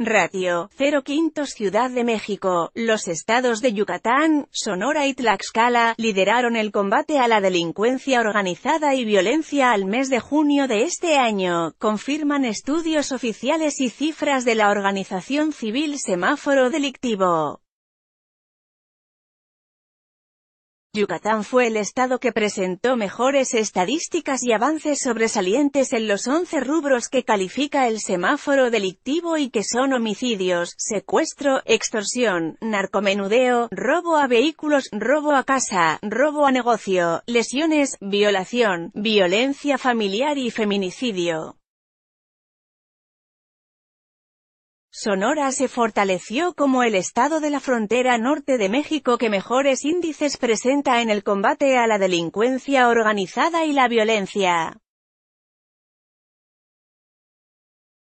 Ratio, 05 Ciudad de México, los estados de Yucatán, Sonora y Tlaxcala, lideraron el combate a la delincuencia organizada y violencia al mes de junio de este año, confirman estudios oficiales y cifras de la organización civil Semáforo Delictivo. Yucatán fue el estado que presentó mejores estadísticas y avances sobresalientes en los 11 rubros que califica el semáforo delictivo y que son homicidios, secuestro, extorsión, narcomenudeo, robo a vehículos, robo a casa, robo a negocio, lesiones, violación, violencia familiar y feminicidio. Sonora se fortaleció como el estado de la frontera norte de México que mejores índices presenta en el combate a la delincuencia organizada y la violencia.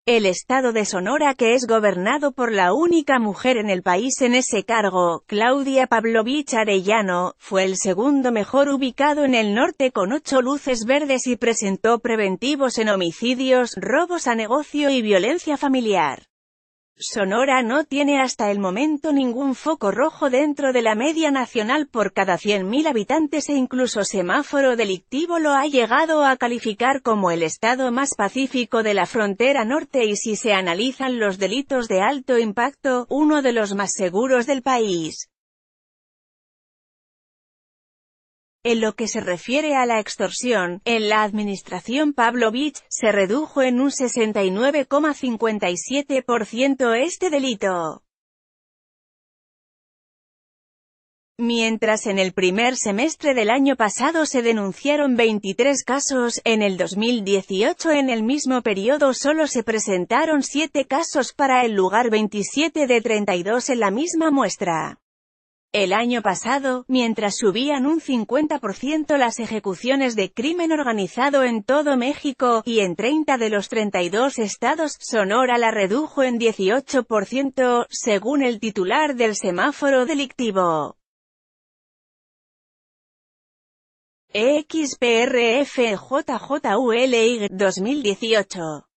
El estado de Sonora que es gobernado por la única mujer en el país en ese cargo, Claudia Pavlovich Arellano, fue el segundo mejor ubicado en el norte con ocho luces verdes y presentó preventivos en homicidios, robos a negocio y violencia familiar. Sonora no tiene hasta el momento ningún foco rojo dentro de la media nacional por cada 100.000 habitantes e incluso semáforo delictivo lo ha llegado a calificar como el estado más pacífico de la frontera norte y si se analizan los delitos de alto impacto, uno de los más seguros del país. En lo que se refiere a la extorsión, en la administración Pavlovich, se redujo en un 69,57% este delito. Mientras en el primer semestre del año pasado se denunciaron 23 casos, en el 2018 en el mismo periodo solo se presentaron 7 casos para el lugar 27 de 32 en la misma muestra. El año pasado, mientras subían un 50% las ejecuciones de crimen organizado en todo México, y en 30 de los 32 estados, Sonora la redujo en 18%, según el titular del semáforo delictivo. XPRFJJULY 2018